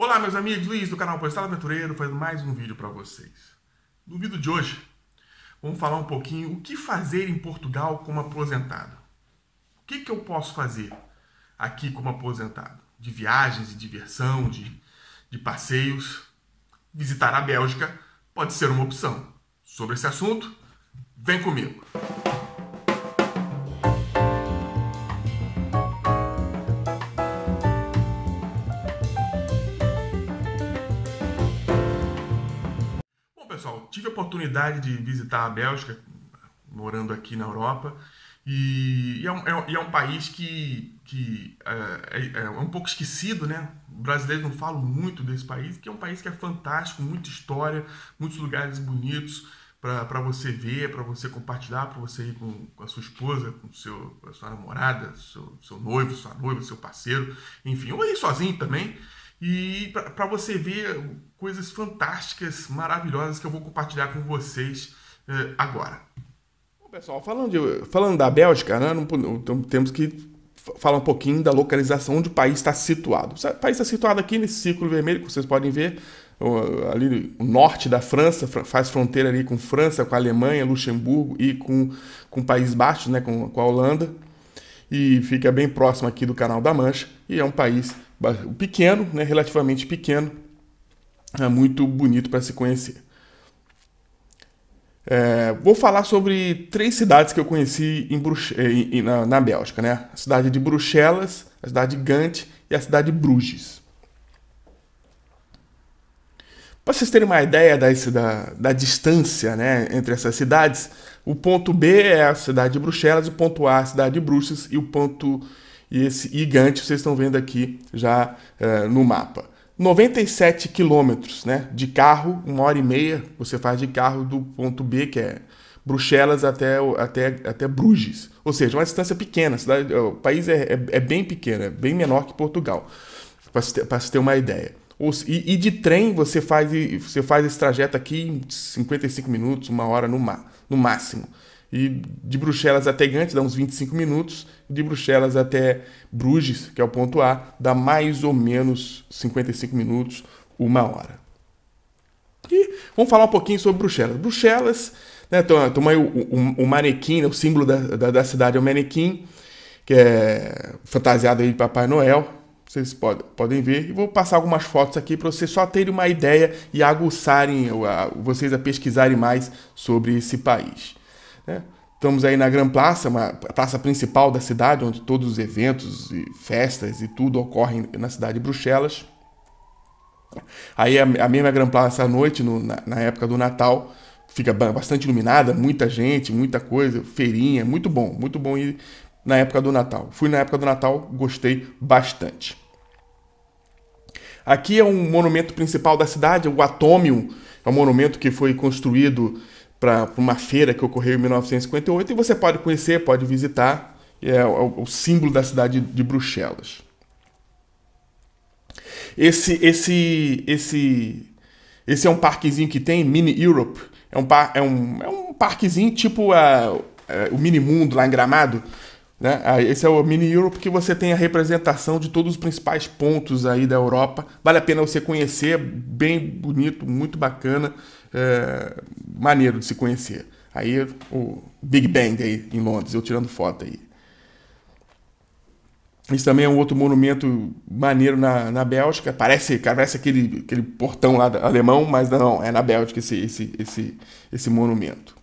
Olá, meus amigos, Luiz do canal Postal Aventureiro, fazendo mais um vídeo para vocês. No vídeo de hoje, vamos falar um pouquinho o que fazer em Portugal como aposentado. O que, que eu posso fazer aqui como aposentado? De viagens, de diversão, de, de passeios. Visitar a Bélgica pode ser uma opção. Sobre esse assunto, vem comigo! oportunidade de visitar a Bélgica, morando aqui na Europa, e, e, é, um, é, é, um, país que, que é, é, é um pouco esquecido, né? Brasileiros não falam muito desse país, que é um país que é fantástico, muita história, muitos lugares bonitos para você ver, para você compartilhar, para você ir com, com, a sua esposa, com seu, a sua namorada, seu, seu noivo, sua noiva, seu parceiro, enfim, ou ir sozinho também. E para você ver coisas fantásticas, maravilhosas que eu vou compartilhar com vocês eh, agora. Bom, pessoal, falando, de, falando da Bélgica, né, não, então temos que falar um pouquinho da localização onde o país está situado. O país está situado aqui nesse círculo vermelho que vocês podem ver, ali no norte da França, faz fronteira ali com França, com Alemanha, Luxemburgo e com, com País Baixo, né, com, com a Holanda. E fica bem próximo aqui do Canal da Mancha e é um país pequeno, né, relativamente pequeno, é muito bonito para se conhecer. É, vou falar sobre três cidades que eu conheci em Bruxo, é, em, na, na, Bélgica, né? A cidade de Bruxelas, a cidade de Gante e a cidade de Bruges. Para vocês terem uma ideia da, da distância né, entre essas cidades, o ponto B é a cidade de Bruxelas, o ponto A é a cidade de Bruxas e o ponto e esse gigante vocês estão vendo aqui já uh, no mapa. 97 quilômetros né, de carro, uma hora e meia você faz de carro do ponto B, que é Bruxelas até, até, até Bruges. Ou seja, uma distância pequena. Cidade, o país é, é, é, bem pequeno, é bem menor que Portugal, para se, ter, uma ideia. e, e, de trem você faz, você faz esse trajeto aqui em 55 minutos, uma hora no, no máximo e de Bruxelas até Gante dá uns 25 minutos, de Bruxelas até Bruges, que é o ponto A, dá mais ou menos 55 minutos, uma hora. E vamos falar um pouquinho sobre Bruxelas. Bruxelas, né, toma o, o, o manequim, né, o símbolo da, da, da, cidade é o manequim, que é fantasiado aí de Papai Noel, vocês podem, podem ver. E vou passar algumas fotos aqui para vocês só terem uma ideia e aguçarem, vocês a pesquisarem mais sobre esse país. Né? Estamos aí na Gran Plaza, uma praça principal da cidade, onde todos os eventos e festas e tudo ocorrem na cidade de Bruxelas. Aí a, a mesma Gran Plaza à noite, no, na, na época do Natal, fica bastante iluminada, muita gente, muita coisa, feirinha, muito bom, muito bom ir na época do Natal. Fui na época do Natal, gostei bastante. Aqui é um monumento principal da cidade, o Atomium, é um monumento que foi construído para uma feira que ocorreu em 1958 e você pode conhecer, pode visitar, é, é o, o símbolo da cidade de Bruxelas. Esse, esse, esse, esse é um parquezinho que tem, Mini Europe. É um, par, é um, é um parquezinho tipo a, a, é, o Mini Mundo lá em Gramado. Né? Ah, esse é o Mini Europe que você tem a representação de todos os principais pontos aí da Europa. Vale a pena você conhecer, bem bonito, muito bacana é, maneiro de se conhecer. Aí o Big Bang aí em Londres, eu tirando foto aí. Isso também é um outro monumento maneiro na, na Bélgica. Parece, parece aquele, aquele portão lá alemão, mas não, é na Bélgica esse, esse, esse, esse monumento.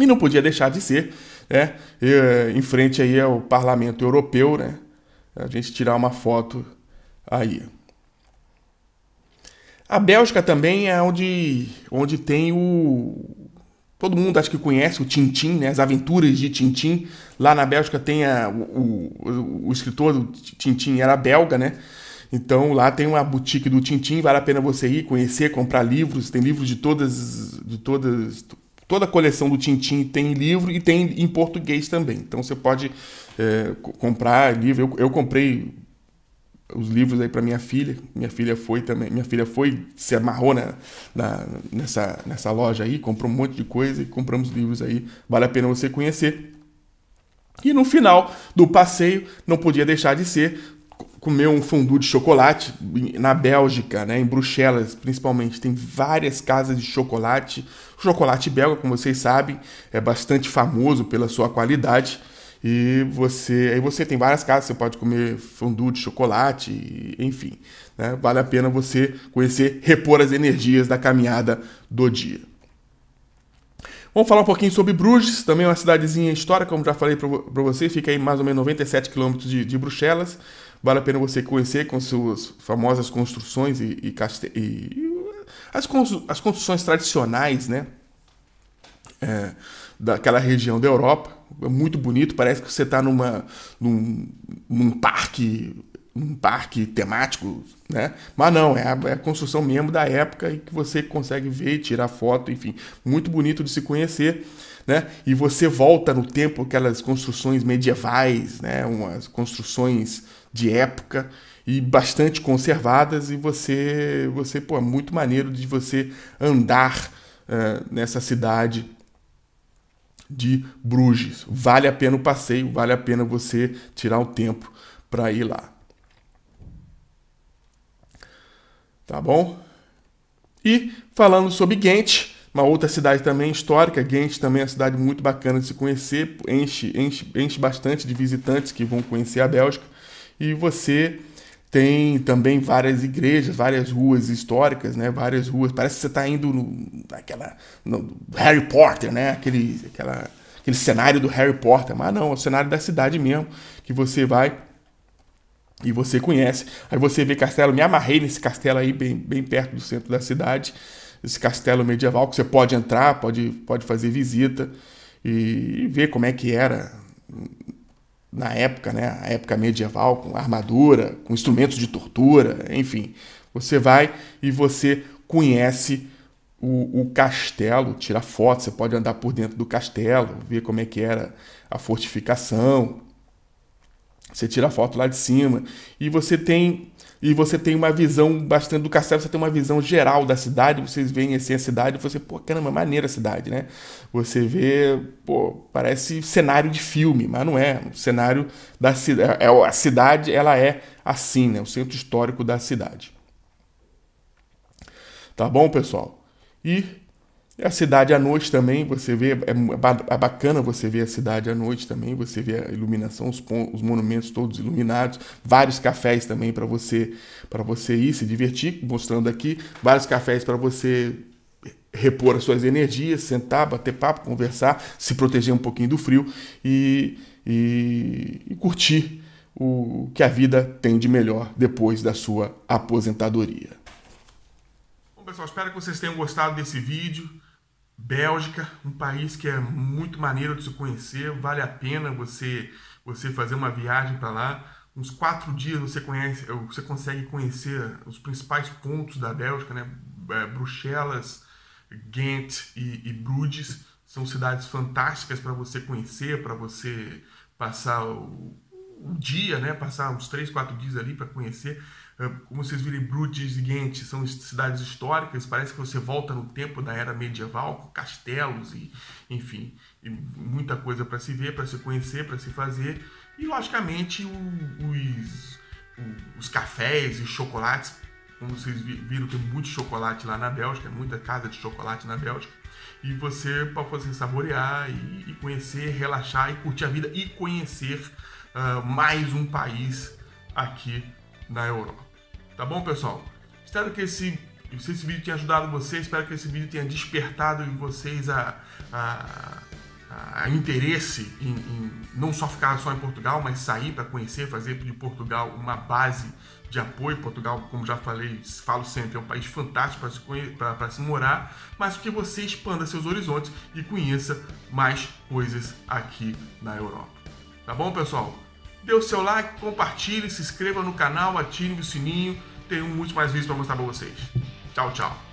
E não podia deixar de ser, né? Eh, em frente aí ao Parlamento Europeu, né? A gente tirar uma foto aí. A Bélgica também é onde, onde tem o. Todo mundo acho que conhece o Tintin, né? as aventuras de Tintin. Lá na Bélgica tem a, o, o, o escritor do Tintin era belga, né? Então lá tem uma boutique do Tintin, vale a pena você ir conhecer, comprar livros. Tem livros de todas, de todas, toda a coleção do Tintin tem livro e tem em português também. Então você pode é, comprar livro. Eu, eu comprei os livros aí para minha filha. Minha filha foi também, minha filha foi, se amarrou na, na, nessa, nessa loja aí, comprou um monte de coisa e compramos livros aí. Vale a pena você conhecer. E no final do passeio, não podia deixar de ser comer um fondue de chocolate na Bélgica, né, em Bruxelas, principalmente. Tem várias casas de chocolate. O chocolate belga, como vocês sabem, é bastante famoso pela sua qualidade. E você, aí você tem várias casas, você pode comer fondue de chocolate, enfim. Né? Vale a pena você conhecer, repor as energias da caminhada do dia. Vamos falar um pouquinho sobre Bruges, também é uma cidadezinha histórica, como já falei para você, fica aí mais ou menos 97 quilômetros de, de, Bruxelas. Vale a pena você conhecer com suas famosas construções e, e, e as, constru as construções tradicionais, né? é, daquela região da Europa. É muito bonito, parece que você está numa num, num parque um parque temático, né? Mas não, é a, é a, construção mesmo da época e que você consegue ver, tirar foto, enfim, muito bonito de se conhecer, né? E você volta no tempo aquelas construções medievais, né? Umas construções de época e bastante conservadas e você, você pô, é muito maneiro de você andar uh, nessa cidade de Bruges. Vale a pena o passeio, vale a pena você tirar um tempo para ir lá. Tá bom? E falando sobre Ghent, uma outra cidade também histórica, Ghent também é uma cidade muito bacana de se conhecer, enche, enche, enche bastante de visitantes que vão conhecer a Bélgica. E você tem também várias igrejas, várias ruas históricas, né? Várias ruas. Parece que você está indo no, naquela, no Harry Potter, né? Aquele, aquela, aquele cenário do Harry Potter. Mas não, é o cenário da cidade mesmo. Que você vai e você conhece. Aí você vê castelo. Me amarrei nesse castelo aí, bem, bem perto do centro da cidade. Esse castelo medieval que você pode entrar, pode, pode fazer visita e ver como é que era na época, né, a época medieval, com armadura, com instrumentos de tortura, enfim. Você vai e você conhece o, o, castelo, tira foto, você pode andar por dentro do castelo, ver como é que era a fortificação. Você tira foto lá de cima e você tem e você tem uma visão bastante do castelo, você tem uma visão geral da cidade, vocês veem assim a cidade, você, pô, caramba, é maneira a cidade, né? Você vê, pô, parece cenário de filme, mas não é. O cenário da cidade, é, é, a cidade, ela é assim, né? O centro histórico da cidade. Tá bom, pessoal? E a cidade à noite também, você vê, é, é, é bacana você ver a cidade à noite também, você vê a iluminação, os, pontos, os monumentos todos iluminados, vários cafés também para você para você ir se divertir, mostrando aqui, vários cafés para você repor as suas energias, sentar, bater papo, conversar, se proteger um pouquinho do frio e, e, e curtir o que a vida tem de melhor depois da sua aposentadoria. Bom, pessoal, espero que vocês tenham gostado desse vídeo. Bélgica, um país que é muito maneiro de se conhecer, vale a pena você você fazer uma viagem para lá. Uns quatro dias você conhece, você consegue conhecer os principais pontos da Bélgica, né? É, Bruxelas, Ghent e, e Bruges são cidades fantásticas para você conhecer, para você passar o, o dia, né? Passar uns três, quatro dias ali para conhecer. É, como vocês virem Bruges e Ghent, são cidades históricas, parece que você volta no tempo da era medieval, com castelos e, enfim, e muita coisa para se ver, para se conhecer, para se fazer. E, logicamente, os, os cafés e chocolates, como vocês viram, tem muito chocolate lá na Bélgica, muita casa de chocolate na Bélgica. E você para fazer assim, saborear e, e, conhecer, relaxar e curtir a vida e conhecer uh, mais um país aqui na Europa. Tá bom, pessoal? Espero que esse, esse vídeo tenha ajudado vocês, espero que esse vídeo tenha despertado em vocês a, a, a interesse em, em, não só ficar só em Portugal, mas sair para conhecer, fazer de Portugal uma base de apoio. Portugal, como já falei, falo sempre, é um país fantástico para se, conhecer, para, para se morar, mas que você expanda seus horizontes e conheça mais coisas aqui na Europa. Tá bom, pessoal? Dê o seu like, compartilhe, se inscreva no canal, ative o sininho tenho muito mais vídeos para mostrar para vocês. Tchau, tchau.